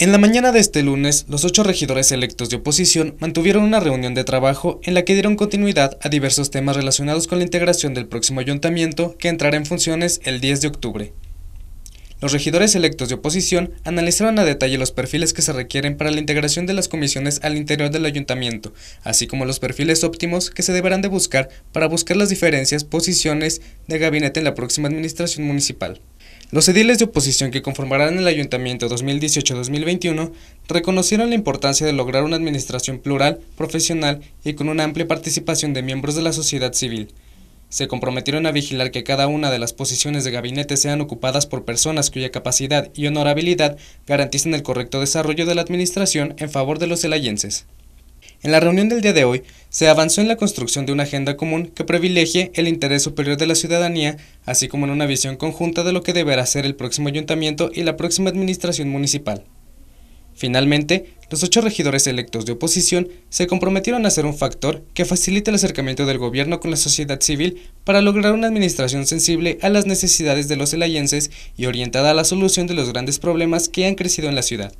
En la mañana de este lunes, los ocho regidores electos de oposición mantuvieron una reunión de trabajo en la que dieron continuidad a diversos temas relacionados con la integración del próximo ayuntamiento que entrará en funciones el 10 de octubre. Los regidores electos de oposición analizaron a detalle los perfiles que se requieren para la integración de las comisiones al interior del ayuntamiento, así como los perfiles óptimos que se deberán de buscar para buscar las diferencias posiciones de gabinete en la próxima administración municipal. Los ediles de oposición que conformarán el Ayuntamiento 2018-2021 reconocieron la importancia de lograr una administración plural, profesional y con una amplia participación de miembros de la sociedad civil. Se comprometieron a vigilar que cada una de las posiciones de gabinete sean ocupadas por personas cuya capacidad y honorabilidad garanticen el correcto desarrollo de la administración en favor de los elayenses. En la reunión del día de hoy se avanzó en la construcción de una agenda común que privilegie el interés superior de la ciudadanía, así como en una visión conjunta de lo que deberá ser el próximo ayuntamiento y la próxima administración municipal. Finalmente, los ocho regidores electos de oposición se comprometieron a ser un factor que facilite el acercamiento del gobierno con la sociedad civil para lograr una administración sensible a las necesidades de los elayenses y orientada a la solución de los grandes problemas que han crecido en la ciudad.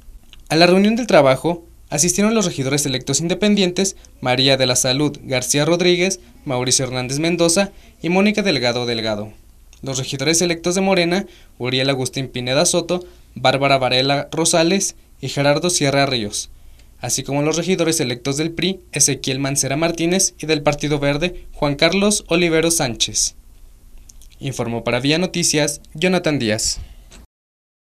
A la reunión del trabajo Asistieron los regidores electos independientes María de la Salud García Rodríguez, Mauricio Hernández Mendoza y Mónica Delgado Delgado. Los regidores electos de Morena, Uriel Agustín Pineda Soto, Bárbara Varela Rosales y Gerardo Sierra Ríos, así como los regidores electos del PRI, Ezequiel Mancera Martínez y del Partido Verde, Juan Carlos Olivero Sánchez. Informó para Vía Noticias, Jonathan Díaz.